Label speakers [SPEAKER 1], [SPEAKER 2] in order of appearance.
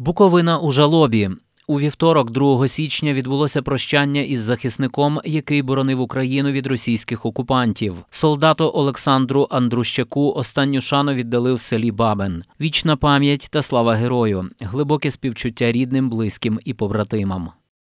[SPEAKER 1] Буковина у жалобі. У вівторок, 2 січня, відбулося прощання із захисником, який боронив Україну від російських окупантів. Солдату Олександру Андрущаку останню шану віддали в селі Бабен. Вічна пам'ять та слава герою, глибоке співчуття рідним, близьким і побратимам.